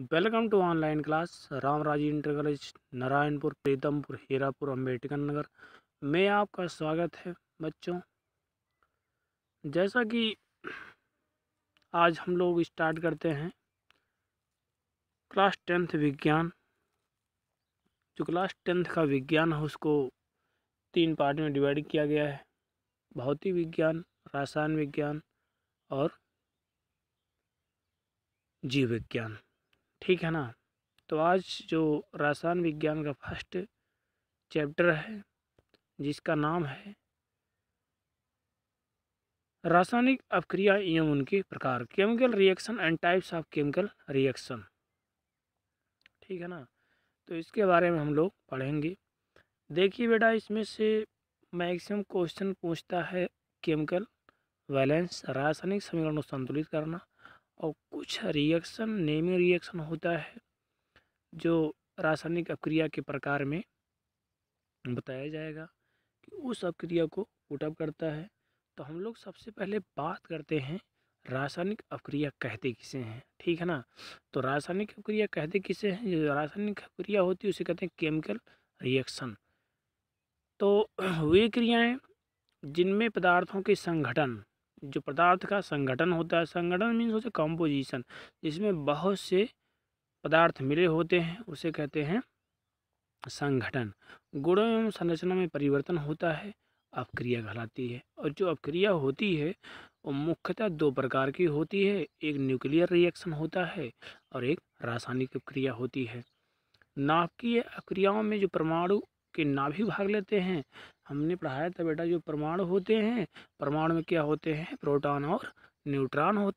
welcome to online class Ram Raji inter college Narayanpur Pritampur Hirapur Ambedkar Nagar में आपका स्वागत है बच्चों जैसा कि आज हम लोग स्टार्ट करते हैं क्लास टेंथ विज्ञान जो क्लास टेंथ का विज्ञान है उसको तीन पार्ट में डिवाइड किया गया है भौतिक विज्ञान रसायन विज्ञान और जीव विज्ञान ठीक है ना तो आज जो रसायन विज्ञान का फर्स्ट चैप्टर है जिसका नाम है रासायनिक अपक्रिया एवं उनके प्रकार chemical reaction and types of chemical reaction ठीक है ना तो इसके बारे में हम लोग पढ़ेंगे देखिए बेटा इसमें से मैक्सिमम क्वेश्चन पूछता है केमिकल बैलेंस रासायनिक समीकरण को संतुलित करना और कुछ रिएक्शन नेमिंग रिएक्शन होता है जो रासायनिक अपक्रिया के प्रकार में बताया जाएगा कि उस अप्रिया को पुटअप करता है तो हम लोग सबसे पहले बात करते हैं रासायनिक अपक्रिया कहते किसे हैं ठीक है ना तो रासायनिक अपक्रिया कहते किसे हैं जो रासायनिक अपक्रिया होती है उसे कहते हैं केमिकल रिएक्शन तो वे क्रियाएं जिनमें पदार्थों के संगठन जो पदार्थ का संगठन होता है संगठन मीन्स होता है कॉम्पोजिशन जिसमें बहुत से पदार्थ मिले होते हैं उसे कहते हैं संगठन गुणों एवं संरचना में परिवर्तन होता है अपक्रिया कहलाती है और जो अपक्रिया होती है वो मुख्यतः दो प्रकार की होती है एक न्यूक्लियर रिएक्शन होता है और एक रासायनिक अपक्रिया होती है नाभिकीय अपक्रियाओं में जो परमाणु के ना भी भाग लेते हैं हमने पढ़ाया था बेटा जो परमाणु होते हैं परमाणु में क्या होते हैं प्रोटॉन और न्यूट्रॉन होते